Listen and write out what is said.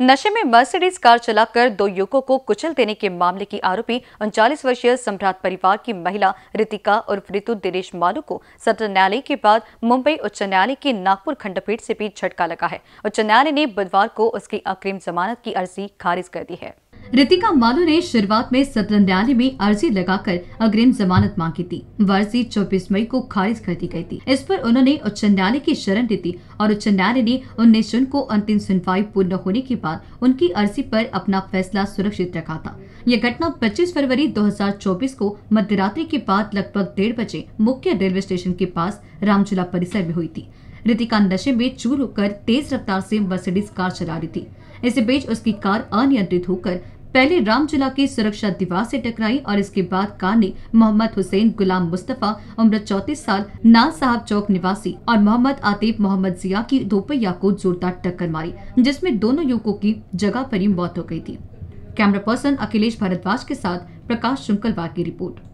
नशे में Mercedes car चलाकर दो युवकों को कुचल देने के मामले की आरोपी उनचालीस वर्षीय सम्राट परिवार की महिला रितिका उर्फ ऋतु दिनेश मालू को सत्र न्यायालय के बाद मुंबई उच्च न्यायालय के नागपुर खंडपीठ से भी झटका लगा है उच्च न्यायालय ने बुधवार को उसकी अग्रिम जमानत की अर्जी खारिज कर दी है रितिका मालू ने शुरुआत में सत्र न्यायालय में अर्जी लगाकर अग्रिम जमानत मांगी थी वर्षी चौबीस मई को खारिज कर दी गई थी इस पर उन्होंने उच्च न्यायालय की शरण दी थी और उच्च न्यायालय ने उन्नीस जून को अंतिम सुनवाई पूर्ण होने के बाद उनकी अर्जी पर अपना फैसला सुरक्षित रखा था यह घटना 25 फरवरी 2024 को मध्यरात्रि के बाद लगभग डेढ़ बजे मुख्य रेलवे स्टेशन के पास रामचुला परिसर में हुई थी रितिका नशे में चूर होकर तेज रफ्तार से मर्सिडीज कार चला रही थी इसी बीच उसकी कार अनियंत्रित होकर पहले रामचुला की सुरक्षा दीवार से टकराई और इसके बाद कार ने मोहम्मद हुसैन गुलाम मुस्तफा उम्र चौतीस साल नाल साहब चौक निवासी और मोहम्मद आतिफ मोहम्मद जिया की दोपहिया को जोरदार टक्कर मारी जिसमे दोनों युवकों की जगह पर ही मौत हो गयी थी कैमरा पर्सन अखिलेश भारद्वाज के साथ प्रकाश शुंकलवार की रिपोर्ट